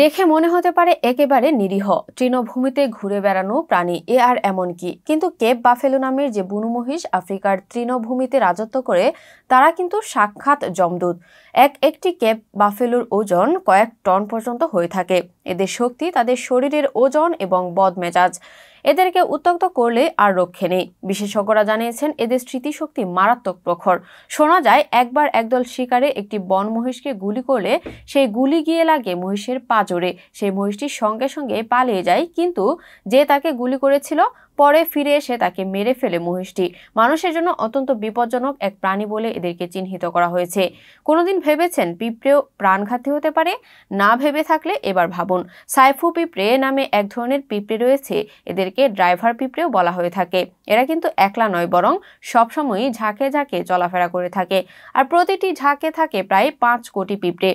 দেখে মনে হতে পারে একেবারে নিরীহ তৃণভূমিতে ঘুরে বেড়ানো প্রাণী এ আর এমন কি কিন্তু কেপ বাফেলো নামের যে বুনুমহিষ আফ্রিকার তৃণভূমিতে রাজত্ব করে তারা কিন্তু সাক্ষাৎ জমদূত এক একটি কেপ বাফেলোর ওজন কয়েক টন পর্যন্ত হয়ে থাকে এদের শক্তি তাদের শরীরের ওজন এবং বদমেজাজ এদেরকে উত্তক্ত করলে আর রক্ষে নেই বিশেষজ্ঞরা জানিয়েছেন এদের স্মৃতিশক্তি মারাত্মক প্রখর শোনা যায় একবার একদল শিকারে একটি বন মহিষকে গুলি করলে সেই গুলি গিয়ে লাগে মহিষের পা জোরে সেই মহিষটির সঙ্গে সঙ্গে পালিয়ে যায় কিন্তু যে তাকে গুলি করেছিল পরে ফিরে এসে তাকে মেরে ফেলে মহিষটি মানুষের জন্য অত্যন্ত বিপজ্জনক এক প্রাণী বলে এদেরকে চিহ্নিত করা হয়েছে কোনোদিন ভেবেছেন পিঁপড়েও প্রাণঘাতী হতে পারে না ভেবে থাকলে এবার ভাবুন সাইফু পিঁপড়ে নামে এক ধরনের পিঁপড়ে রয়েছে এদেরকে ড্রাইভার পিঁপড়েও বলা হয়ে থাকে এরা কিন্তু একলা নয় বরং সবসময়ই ঝাঁকে ঝাঁকে চলাফেরা করে থাকে আর প্রতিটি ঝাঁকে থাকে প্রায় পাঁচ কোটি পিঁপড়ে